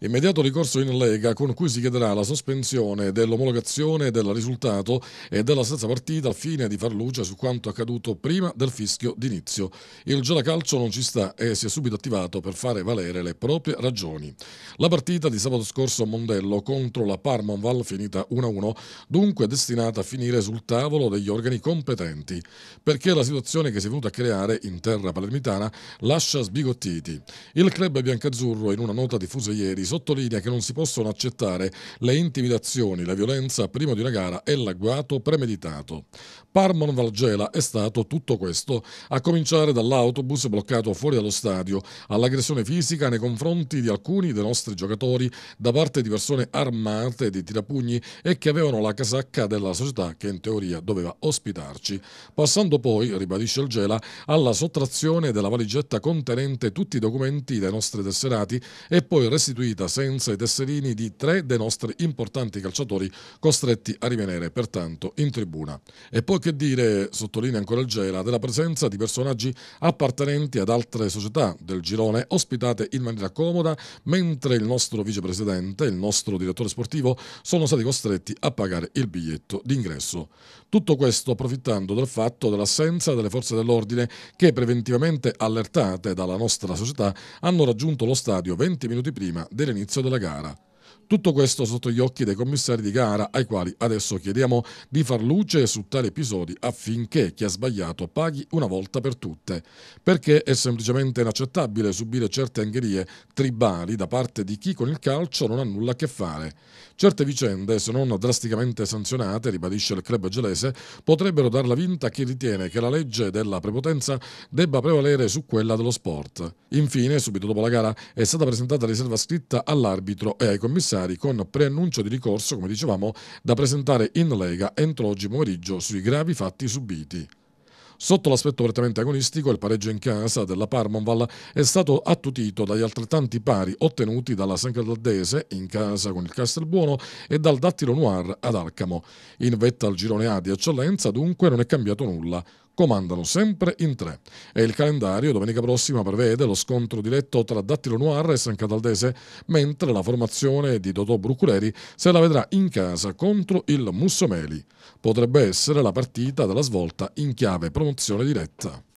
Immediato ricorso in Lega con cui si chiederà la sospensione dell'omologazione del risultato e della stessa partita al fine di far luce su quanto accaduto prima del fischio d'inizio. Il Gelacalcio non ci sta e si è subito attivato per fare valere le proprie ragioni. La partita di sabato scorso a Mondello contro la Parmonval finita 1-1 dunque destinata a finire sul tavolo degli organi competenti perché la situazione che si è venuta a creare in terra palermitana lascia sbigottiti. Il club biancazzurro in una nota diffusa ieri Ieri sottolinea che non si possono accettare le intimidazioni, la violenza prima di una gara e l'agguato premeditato. Parmon Valgela è stato tutto questo, a cominciare dall'autobus bloccato fuori dallo stadio, all'aggressione fisica nei confronti di alcuni dei nostri giocatori da parte di persone armate di tirapugni e che avevano la casacca della società che in teoria doveva ospitarci, passando poi, ribadisce il Gela, alla sottrazione della valigetta contenente tutti i documenti dei nostri tesserati e poi restituire partita senza i tesserini di tre dei nostri importanti calciatori costretti a rimanere pertanto in tribuna. E poi che dire, sottolinea ancora il Gela, della presenza di personaggi appartenenti ad altre società del girone ospitate in maniera comoda, mentre il nostro vicepresidente e il nostro direttore sportivo sono stati costretti a pagare il biglietto d'ingresso. Tutto questo approfittando del fatto dell'assenza delle forze dell'ordine che preventivamente allertate dalla nostra società hanno raggiunto lo stadio 20 minuti prima del dell'inizio della gara. Tutto questo sotto gli occhi dei commissari di gara, ai quali adesso chiediamo di far luce su tali episodi affinché chi ha sbagliato paghi una volta per tutte, perché è semplicemente inaccettabile subire certe angherie tribali da parte di chi con il calcio non ha nulla a che fare. Certe vicende, se non drasticamente sanzionate, ribadisce il club gelese, potrebbero darla vinta a chi ritiene che la legge della prepotenza debba prevalere su quella dello sport. Infine, subito dopo la gara, è stata presentata riserva scritta all'arbitro e ai commissari commissari con preannuncio di ricorso, come dicevamo, da presentare in Lega entro oggi pomeriggio sui gravi fatti subiti. Sotto l'aspetto prettamente agonistico, il pareggio in casa della Parmonval è stato attutito dagli altrettanti pari ottenuti dalla San Caldese in casa con il Castelbuono e dal Dattilo Noir ad Alcamo. In vetta al girone A di eccellenza, dunque, non è cambiato nulla comandano sempre in tre. E il calendario domenica prossima prevede lo scontro diretto tra Dattilo Noir e San Cataldese, mentre la formazione di Dodò Bruculeri se la vedrà in casa contro il Mussomeli. Potrebbe essere la partita della svolta in chiave promozione diretta.